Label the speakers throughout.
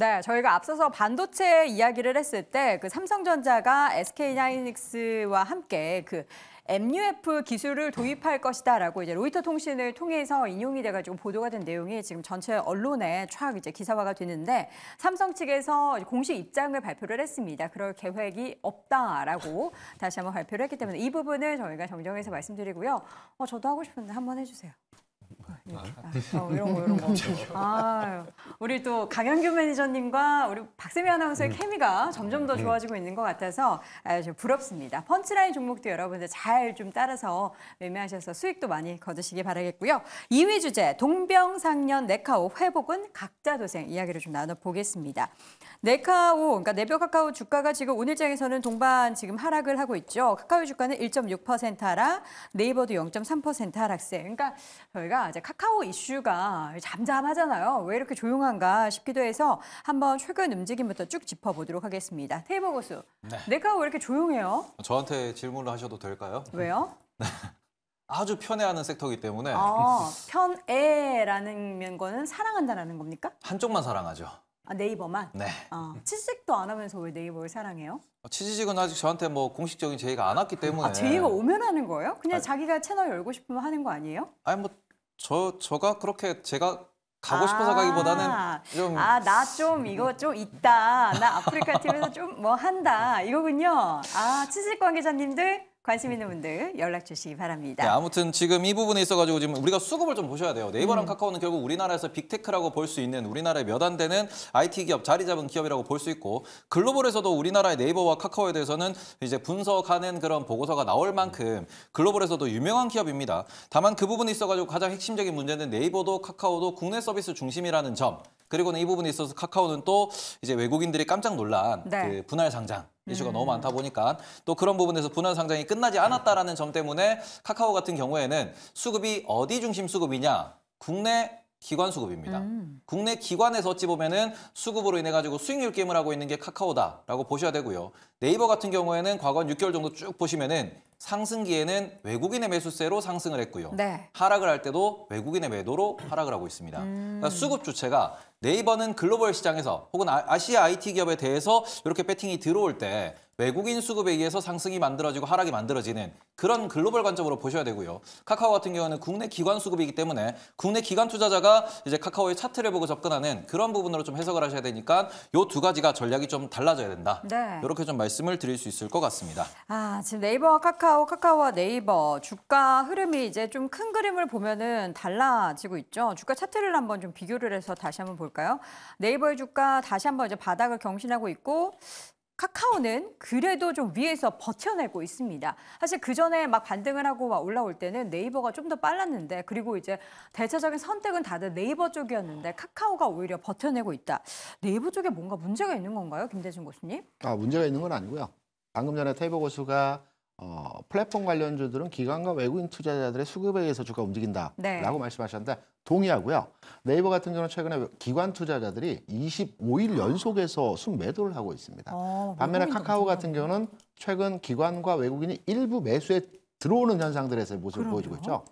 Speaker 1: 네, 저희가 앞서서 반도체 이야기를 했을 때 그 삼성전자가 SK 하이닉스와 함께 그 MUF 기술을 도입할 것이다라고 이제 로이터 통신을 통해서 인용이 돼가지고 보도가 된 내용이 지금 전체 언론에 촥 이제 기사화가 되는데 삼성 측에서 공식 입장을 발표를 했습니다. 그럴 계획이 없다라고 다시 한번 발표를 했기 때문에 이 부분을 저희가 정정해서 말씀드리고요. 어, 저도 하고 싶은데 한번 해주세요. 이렇게. 예. 아, 아 어, 이런 거 이런 거. 아, 유 우리 또 강현규 매니저님과 우리 박세미 아나운서의 음. 케미가 점점 더 음. 좋아지고 있는 것 같아서 아주 부럽습니다. 펀치라인 종목도 여러분들 잘 좀 따라서 매매하셔서 수익도 많이 거두시기 바라겠고요. 2위 주제 동병상련 네카오 회복은 각자 도생 이야기를 좀 나눠보겠습니다. 네카오 그러니까 네벼 카카오 주가가 지금 오늘장에서는 동반 지금 하락을 하고 있죠. 카카오 주가는 1.6% 하락, 네이버도 0.3% 하락세. 그러니까 저희가 이제 이제 카카오 이슈가 잠잠하잖아요. 왜 이렇게 조용한가 싶기도 해서 한번 최근 움직임부터 쭉 짚어보도록 하겠습니다. 테이버 고수, 네. 네카오 왜 이렇게 조용해요?
Speaker 2: 저한테 질문을 하셔도 될까요? 왜요? 네. 아주 편애하는 섹터이기 때문에 아,
Speaker 1: 편애라는 거는 사랑한다는 겁니까?
Speaker 2: 한쪽만 사랑하죠.
Speaker 1: 아, 네이버만? 네. 아, 취직도 안 하면서 왜 네이버를 사랑해요?
Speaker 2: 취직은 어, 아직 저한테 뭐 공식적인 제의가 안 왔기 아, 때문에 아, 제의가
Speaker 1: 오면 하는 거예요? 그냥 아 자기가 채널 열고 싶으면 하는 거 아니에요?
Speaker 2: 아니 뭐저 저가 그렇게 제가 가고 싶어서 아 가기보다는
Speaker 1: 좀아나좀 아, 이거 좀 있다 나 아프리카 팀에서좀 뭐 한다 이거군요 아 치실 관계자님들 관심 있는 분들 연락 주시기 바랍니다. 네,
Speaker 2: 아무튼 지금 이 부분에 있어가지고 지금 우리가 수급을 좀 보셔야 돼요. 네이버랑 음. 카카오는 결국 우리나라에서 빅테크라고 볼 수 있는 우리나라의 몇 안 되는 IT 기업 자리 잡은 기업이라고 볼 수 있고 글로벌에서도 우리나라의 네이버와 카카오에 대해서는 이제 분석하는 그런 보고서가 나올 만큼 글로벌에서도 유명한 기업입니다. 다만 그 부분에 있어가지고 가장 핵심적인 문제는 네이버도 카카오도 국내 서비스 중심이라는 점. 그리고는 이 부분에 있어서 카카오는 또 이제 외국인들이 깜짝 놀란 네. 그 분할 상장 이슈가 음. 너무 많다 보니까 또 그런 부분에서 분할 상장이 끝나지 않았다라는 점 때문에 카카오 같은 경우에는 수급이 어디 중심 수급이냐 국내 기관 수급입니다. 음. 국내 기관에서 어찌 보면은 수급으로 인해 가지고 수익률 게임을 하고 있는 게 카카오다라고 보셔야 되고요. 네이버 같은 경우에는 과거 6개월 정도 쭉 보시면은 상승기에는 외국인의 매수세로 상승을 했고요. 네. 하락을 할 때도 외국인의 매도로 하락을 하고 있습니다. 음... 그러니까 수급 주체가 네이버는 글로벌 시장에서 혹은 아, 아시아 IT 기업에 대해서 이렇게 배팅이 들어올 때 외국인 수급에 의해서 상승이 만들어지고 하락이 만들어지는 그런 글로벌 관점으로 보셔야 되고요. 카카오 같은 경우는 국내 기관 수급이기 때문에 국내 기관 투자자가 이제 카카오의 차트를 보고 접근하는 그런 부분으로 좀 해석을 하셔야 되니까 이 두 가지가 전략이 좀 달라져야 된다. 네. 이렇게 좀 말씀을 드릴 수 있을 것 같습니다.
Speaker 1: 아, 지금 네이버와 카카오 카카오, 카카오와 네이버 주가 흐름이 이제 좀 큰 그림을 보면은 달라지고 있죠. 주가 차트를 한번 좀 비교를 해서 다시 한번 볼까요? 네이버의 주가 다시 한번 이제 바닥을 경신하고 있고 카카오는 그래도 좀 위에서 버텨내고 있습니다. 사실 그 전에 막 반등을 하고 막 올라올 때는 네이버가 좀 더 빨랐는데 그리고 이제 대체적인 선택은 다들 네이버 쪽이었는데 카카오가 오히려 버텨내고 있다. 네이버 쪽에 뭔가 문제가 있는 건가요? 김대중 교수님?
Speaker 3: 아, 문제가 있는 건 아니고요. 방금 전에 테이버 고수가 어, 플랫폼 관련주들은 기관과 외국인 투자자들의 수급에 의해서 주가 움직인다라고 네. 말씀하셨는데 동의하고요. 네이버 같은 경우는 최근에 기관 투자자들이 25일 연속에서 순매도를 하고 있습니다. 아, 반면에 카카오 같은 경우는 최근 기관과 외국인이 일부 매수에 들어오는 현상들에서 모습을 그럼요. 보여주고 있죠.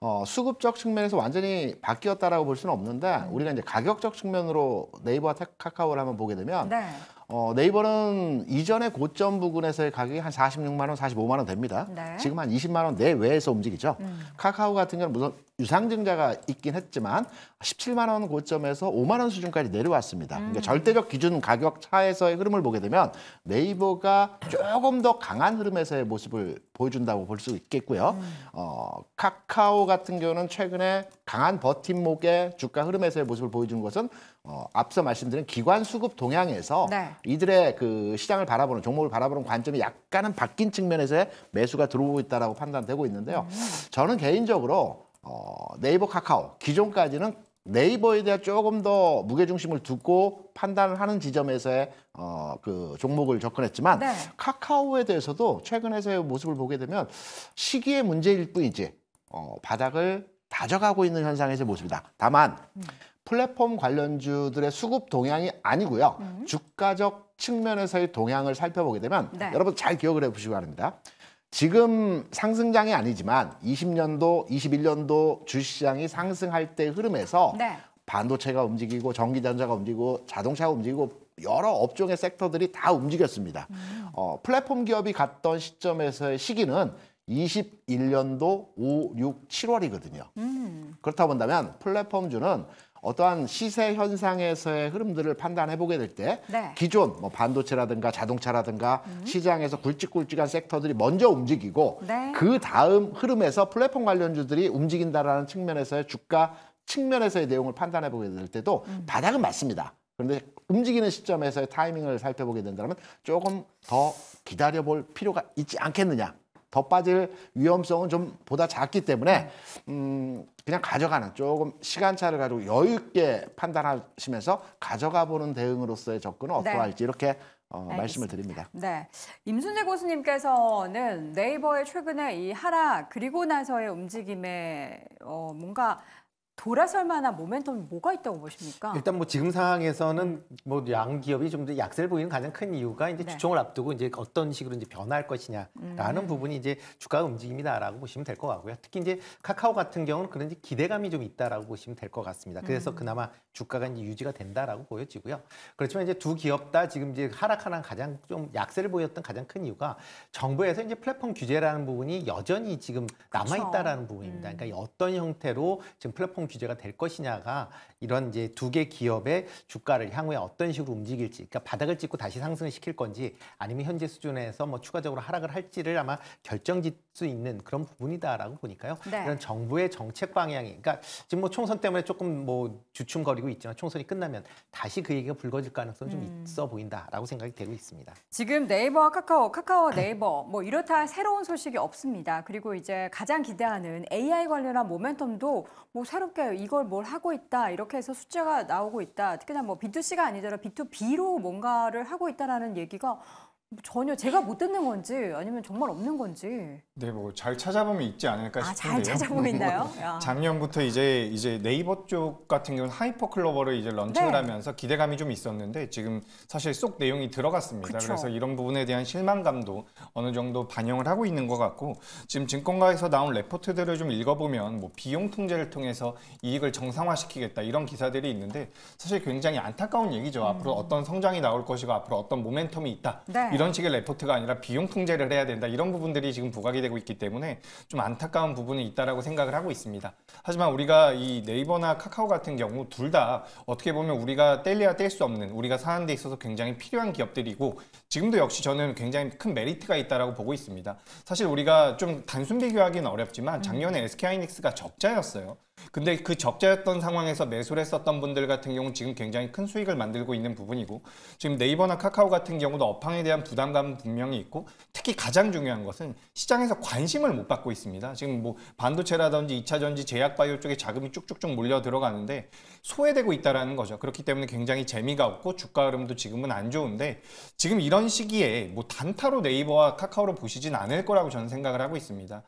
Speaker 3: 어, 수급적 측면에서 완전히 바뀌었다라고 볼 수는 없는데 음. 우리가 이제 가격적 측면으로 네이버와 카카오를 한번 보게 되면 네. 어, 네이버는 이전의 고점 부근에서의 가격이 한 46만 원, 45만 원 됩니다. 네. 지금 한 20만 원 내외에서 움직이죠. 음. 카카오 같은 경우는 무슨 유상증자가 있긴 했지만 17만 원 고점에서 5만 원 수준까지 내려왔습니다. 그러니까 음. 그러니까 절대적 기준 가격 차에서의 흐름을 보게 되면 네이버가 조금 더 강한 흐름에서의 모습을 보여준다고 볼 수 있겠고요. 음. 어, 카카오 같은 경우는 최근에 강한 버팀목의 주가 흐름에서의 모습을 보여주는 것은 어, 앞서 말씀드린 기관 수급 동향에서 네. 이들의 그 시장을 바라보는 종목을 바라보는 관점이 약간은 바뀐 측면에서의 매수가 들어오고 있다고 판단되고 있는데요. 음. 저는 개인적으로 어, 네이버 카카오 기존까지는 네이버에 대해 조금 더 무게중심을 두고 판단을 하는 지점에서의 어, 그 종목을 접근했지만 네. 카카오에 대해서도 최근에서의 모습을 보게 되면 시기의 문제일 뿐이지 어, 바닥을 다져가고 있는 현상에서의 모습이다. 다만 음. 플랫폼 관련주들의 수급 동향이 아니고요. 음. 주가적 측면에서의 동향을 살펴보게 되면 네. 여러분 잘 기억을 해보시기 바랍니다. 지금 상승장이 아니지만 20년도, 21년도 주시장이 상승할 때 흐름에서 네. 반도체가 움직이고 전기전자가 움직이고 자동차가 움직이고 여러 업종의 섹터들이 다 움직였습니다. 음. 어, 플랫폼 기업이 갔던 시점에서의 시기는 21년도 5, 6, 7월이거든요. 음. 그렇다 본다면 플랫폼주는 어떠한 시세 현상에서의 흐름들을 판단해 보게 될때 네. 기존 뭐 반도체라든가 자동차라든가 음. 시장에서 굵직굵직한 섹터들이 먼저 움직이고 네. 그 다음 흐름에서 플랫폼 관련주들이 움직인다라는 측면에서의 주가 측면에서의 내용을 판단해 보게 될 때도 음. 바닥은 맞습니다. 그런데 움직이는 시점에서의 타이밍을 살펴보게 된다면 조금 더 기다려볼 필요가 있지 않겠느냐 더 빠질 위험성은 좀 보다 작기 때문에 음 그냥 가져가는 조금 시간차를 가지고 여유 있게 판단하시면서 가져가 보는 대응으로서의 접근은 어떠할지 네. 이렇게 어, 말씀을 드립니다.
Speaker 1: 네, 임순재 고수님께서는 네이버의 최근에 이 하락 그리고 나서의 움직임에 어, 뭔가 돌아설 만한 모멘텀이 뭐가 있다고 보십니까? 일단
Speaker 3: 뭐 지금 상황에서는 음. 뭐 뭐양 기업이 좀 더 약세를 보이는 가장 큰 이유가 이제 네. 주총을 앞두고 이제 어떤 식으로 이제 변화할 것이냐라는 음. 부분이 이제 주가 움직임이다라고 보시면 될 것 같고요. 특히 이제 카카오 같은 경우는 그런 기대감이 좀 있다라고 보시면 될 것 같습니다. 그래서 음. 그나마 주가가 이제 유지가 된다라고 보여지고요. 그렇지만 이제 두 기업 다 지금 이제 하락하는 가장 좀 약세를 보였던 가장 큰 이유가 정부에서 이제 플랫폼 규제라는 부분이 여전히 지금 남아 있다라는 부분입니다. 음. 그러니까 어떤 형태로 지금 플랫폼 규제가 될 것이냐가 이런 이제 두 개 기업의 주가를 향후에 어떤 식으로 움직일지, 그러니까 바닥을 찍고 다시 상승을 시킬 건지 아니면 현재 수준에서 뭐 추가적으로 하락을 할지를 아마 결정짓 수 있는 그런 부분이다라고 보니까요. 네. 이런 정부의 정책 방향이, 그러니까 지금 뭐 총선 때문에 조금 뭐 주춤거리고 있지만 총선이 끝나면 다시 그 얘기가 불거질 가능성은 좀 음. 있어 보인다라고 생각이 되고 있습니다.
Speaker 1: 지금 네이버와 카카오, 카카오 네이버 뭐 이렇다 새로운 소식이 없습니다. 그리고 이제 가장 기대하는 AI 관련한 모멘텀도 뭐 새롭게 그러니까요. 이걸 뭘 하고 있다. 이렇게 해서 숫자가 나오고 있다. 특히나 뭐 B2C가 아니더라도 B2B로 뭔가를 하고 있다라는 얘기가 전혀 제가 못 듣는 건지 아니면 정말 없는 건지.
Speaker 4: 네, 뭐 잘 찾아보면 있지 않을까 싶은데요. 아, 잘 찾아보면 있나요? 작년부터 이제 이제 네이버 쪽 같은 경우는 하이퍼 클로버를 이제 런칭을 네. 하면서 기대감이 좀 있었는데 지금 사실 쏙 내용이 들어갔습니다. 그쵸. 그래서 이런 부분에 대한 실망감도 어느 정도 반영을 하고 있는 것 같고 지금 증권가에서 나온 레포트들을 좀 읽어보면 뭐 비용 통제를 통해서 이익을 정상화시키겠다 이런 기사들이 있는데 사실 굉장히 안타까운 얘기죠. 음. 앞으로 어떤 성장이 나올 것이고 앞으로 어떤 모멘텀이 있다. 네. 이런 식의 레포트가 아니라 비용 통제를 해야 된다 이런 부분들이 지금 부각이 되고 있기 때문에 좀 안타까운 부분이 있다라고 생각을 하고 있습니다. 하지만 우리가 이 네이버나 카카오 같은 경우 둘 다 어떻게 보면 우리가 뗄래야 뗄 수 없는 우리가 사는 데 있어서 굉장히 필요한 기업들이고 지금도 역시 저는 굉장히 큰 메리트가 있다라고 보고 있습니다. 사실 우리가 좀 단순 비교하기는 어렵지만 작년에 SK하이닉스가 적자였어요. 근데 그 적자였던 상황에서 매수를 했었던 분들 같은 경우는 지금 굉장히 큰 수익을 만들고 있는 부분이고 지금 네이버나 카카오 같은 경우도 업황에 대한 부담감은 분명히 있고 특히 가장 중요한 것은 시장에서 관심을 못 받고 있습니다. 지금 뭐 반도체라든지 2차전지 제약바이오 쪽에 자금이 쭉쭉쭉 몰려 들어가는데 소외되고 있다는 거죠. 그렇기 때문에 굉장히 재미가 없고 주가 흐름도 지금은 안 좋은데 지금 이런 시기에 뭐 단타로 네이버와 카카오로 보시진 않을 거라고 저는 생각을 하고 있습니다.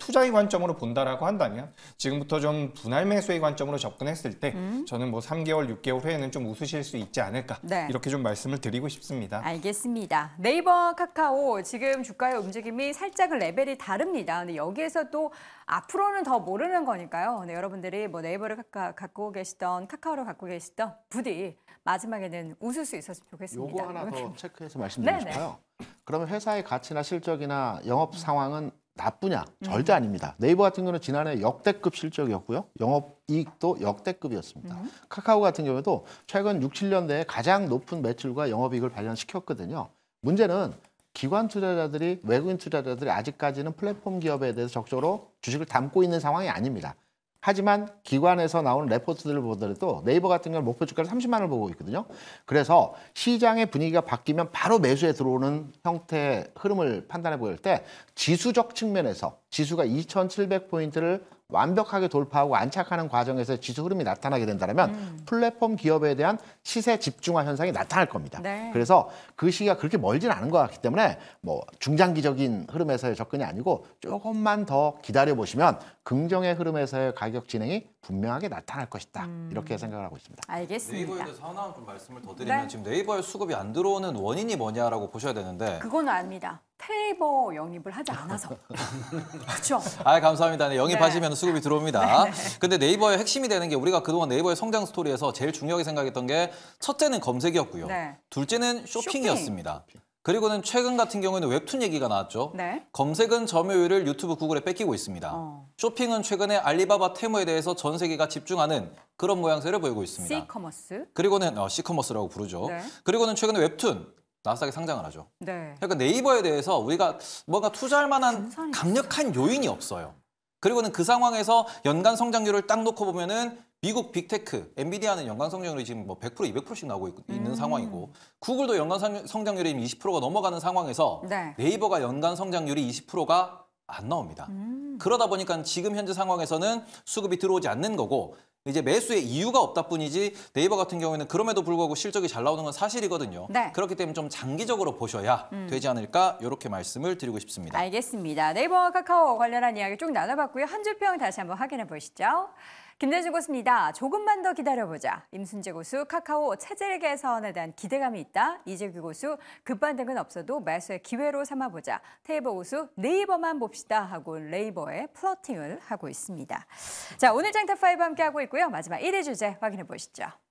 Speaker 4: 투자의 관점으로 본다라고 한다면 지금부터 좀 분할 매수의 관점으로 접근했을 때 음. 저는 뭐 3개월, 6개월 후에는 좀 웃으실 수 있지 않을까 네. 이렇게 좀 말씀을 드리고 싶습니다.
Speaker 1: 알겠습니다. 네이버, 카카오 지금 주가의 움직임이 살짝 레벨이 다릅니다. 근데 여기에서 또 앞으로는 더 모르는 거니까요. 네, 여러분들이 뭐 네이버를 카카, 갖고 계시던 카카오를 갖고 계시던 부디 마지막에는 웃을 수 있었으면 좋겠습니다. 요거 하나 더 그렇죠.
Speaker 3: 체크해서 말씀드리고 싶어요. 그러면 회사의 가치나 실적이나 영업 음. 상황은 나쁘냐? 음. 절대 음. 아닙니다. 네이버 같은 경우는 지난해 역대급 실적이었고요. 영업 이익도 역대급이었습니다. 음. 카카오 같은 경우에도 최근 6, 7년 내에 가장 높은 매출과 영업 이익을 발현시켰거든요. 문제는 기관 투자자들이 외국인 투자자들이 아직까지는 플랫폼 기업에 대해서 적극적으로 주식을 담고 있는 상황이 아닙니다. 하지만 기관에서 나오는 레포트들을 보더라도 네이버 같은 경우는 목표 주가를 30만 원을 보고 있거든요. 그래서 시장의 분위기가 바뀌면 바로 매수에 들어오는 형태의 흐름을 판단해 보일 때 지수적 측면에서 지수가 2,700포인트를 완벽하게 돌파하고 안착하는 과정에서 지수 흐름이 나타나게 된다면 음. 플랫폼 기업에 대한 시세 집중화 현상이 나타날 겁니다. 네. 그래서 그 시기가 그렇게 멀지는 않은 것 같기 때문에 뭐 중장기적인 흐름에서의 접근이 아니고 조금만 더 기다려 보시면 긍정의 흐름에서의 가격 진행이 분명하게 나타날 것이다. 음. 이렇게 생각을 하고 있습니다.
Speaker 1: 알겠습니다. 네이버에 대해서 하나 좀 말씀을 더 드리면 네. 지금
Speaker 2: 네이버에 수급이 안 들어오는 원인이 뭐냐라고 보셔야 되는데
Speaker 1: 그건 압니다. 페이버 영입을 하지 않아서. 그렇죠.
Speaker 2: 아 감사합니다. 네, 영입하시면 네. 수급이 들어옵니다. 네, 근데 네이버의 핵심이 되는 게 우리가 그동안 네이버의 성장 스토리에서 제일 중요하게 생각했던 게 첫째는 검색이었고요. 네. 둘째는 쇼핑이었습니다. 쇼핑. 그리고는 최근 같은 경우에는 웹툰 얘기가 나왔죠. 네? 검색은 점유율을 유튜브 구글에 뺏기고 있습니다. 어. 쇼핑은 최근에 알리바바 테무에 대해서 전 세계가 집중하는 그런 모양새를 보이고 있습니다.
Speaker 1: 시커머스.
Speaker 2: 그리고는 어, 시커머스라고 부르죠. 네? 그리고는 최근에 웹툰 나스닥에 상장을 하죠. 네. 그러니까 네이버에 대해서 우리가 뭔가 투자할 만한 강력한 요인이 없어요. 그리고는 그 상황에서 연간 성장률을 딱 놓고 보면은 미국 빅테크, 엔비디아는 연간 성장률이 지금 뭐 100%, 200%씩 나오고 있, 는 음. 상황이고 구글도 연간 성장률이 20%가 넘어가는 상황에서 네. 이버가 연간 성장률이 20%가 안 나옵니다. 음. 그러다 보니까 지금 현재 상황에서는 수급이 들어오지 않는 거고 이제 매수의 이유가 없다뿐이지 네이버 같은 경우에는 그럼에도 불구하고 실적이 잘 나오는 건 사실이거든요. 네. 그렇기 때문에 좀 장기적으로 보셔야 음. 되지 않을까 이렇게 말씀을 드리고 싶습니다.
Speaker 1: 알겠습니다. 네이버와 카카오 관련한 이야기 쭉 나눠봤고요. 한줄평 다시 한번 확인해 보시죠. 김대중 고수입니다. 조금만 더 기다려보자. 임순재 고수 카카오 체질 개선에 대한 기대감이 있다. 이재규 고수 급반등은 없어도 매수의 기회로 삼아보자. 테이버 고수 네이버만 봅시다 하고 레이버에 플러팅을 하고 있습니다. 자 오늘 장타5 함께하고 있고요. 마지막 1위 주제 확인해 보시죠.